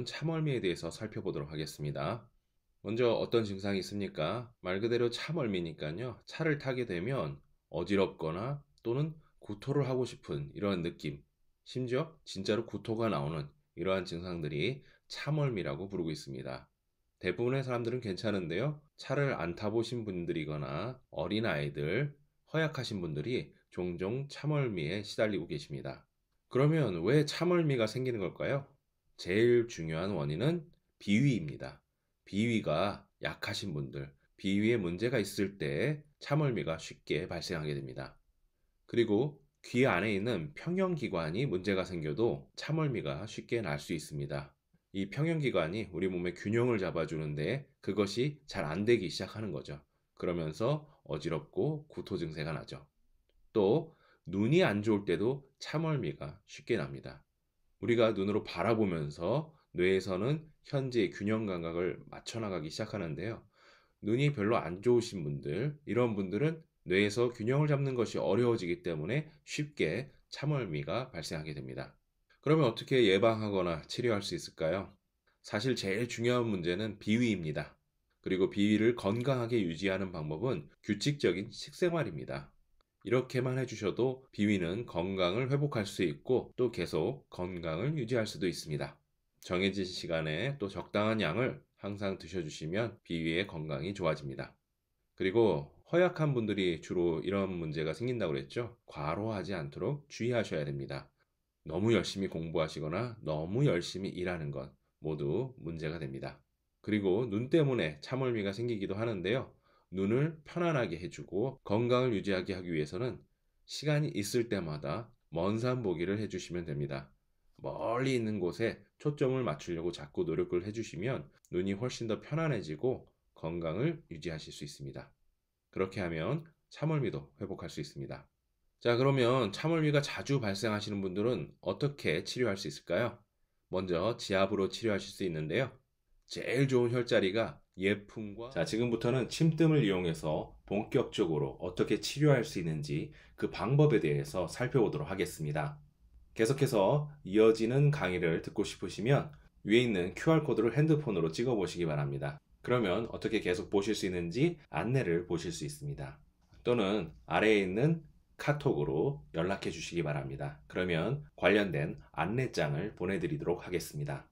오늘은 참얼미에 대해서 살펴보도록 하겠습니다. 먼저 어떤 증상이 있습니까? 말 그대로 참얼미니까요. 차를 타게 되면 어지럽거나 또는 구토를 하고 싶은 이러한 느낌, 심지어 진짜로 구토가 나오는 이러한 증상들이 참얼미라고 부르고 있습니다. 대부분의 사람들은 괜찮은데요. 차를 안 타보신 분들이거나 어린 아이들, 허약하신 분들이 종종 참얼미에 시달리고 계십니다. 그러면 왜 참얼미가 생기는 걸까요? 제일 중요한 원인은 비위입니다. 비위가 약하신 분들, 비위에 문제가 있을 때 참을미가 쉽게 발생하게 됩니다. 그리고 귀 안에 있는 평형기관이 문제가 생겨도 참을미가 쉽게 날 수 있습니다. 이 평형기관이 우리 몸의 균형을 잡아주는데 그것이 잘 안 되기 시작하는 거죠. 그러면서 어지럽고 구토 증세가 나죠. 또 눈이 안 좋을 때도 참을미가 쉽게 납니다. 우리가 눈으로 바라보면서 뇌에서는 현재의 균형 감각을 맞춰나가기 시작하는데요. 눈이 별로 안 좋으신 분들, 이런 분들은 뇌에서 균형을 잡는 것이 어려워지기 때문에 쉽게 참얼미가 발생하게 됩니다. 그러면 어떻게 예방하거나 치료할 수 있을까요? 사실 제일 중요한 문제는 비위입니다. 그리고 비위를 건강하게 유지하는 방법은 규칙적인 식생활입니다. 이렇게만 해주셔도 비위는 건강을 회복할 수 있고 또 계속 건강을 유지할 수도 있습니다. 정해진 시간에 또 적당한 양을 항상 드셔주시면 비위의 건강이 좋아집니다. 그리고 허약한 분들이 주로 이런 문제가 생긴다고 그랬죠. 과로하지 않도록 주의하셔야 됩니다. 너무 열심히 공부하시거나 너무 열심히 일하는 건 모두 문제가 됩니다. 그리고 눈 때문에 참을미가 생기기도 하는데요. 눈을 편안하게 해주고 건강을 유지하게 하기 위해서는 시간이 있을 때마다 먼 산 보기를 해주시면 됩니다. 멀리 있는 곳에 초점을 맞추려고 자꾸 노력을 해주시면 눈이 훨씬 더 편안해지고 건강을 유지하실 수 있습니다. 그렇게 하면 참을미도 회복할 수 있습니다. 자, 그러면 참을미가 자주 발생하시는 분들은 어떻게 치료할 수 있을까요? 먼저 지압으로 치료하실 수 있는데요. 제일 좋은 혈자리가 예품과 자 지금부터는 침뜸을 이용해서 본격적으로 어떻게 치료할 수 있는지 그 방법에 대해서 살펴보도록 하겠습니다. 계속해서 이어지는 강의를 듣고 싶으시면 위에 있는 QR코드를 핸드폰으로 찍어 보시기 바랍니다. 그러면 어떻게 계속 보실 수 있는지 안내를 보실 수 있습니다. 또는 아래에 있는 카톡으로 연락해 주시기 바랍니다. 그러면 관련된 안내장을 보내드리도록 하겠습니다.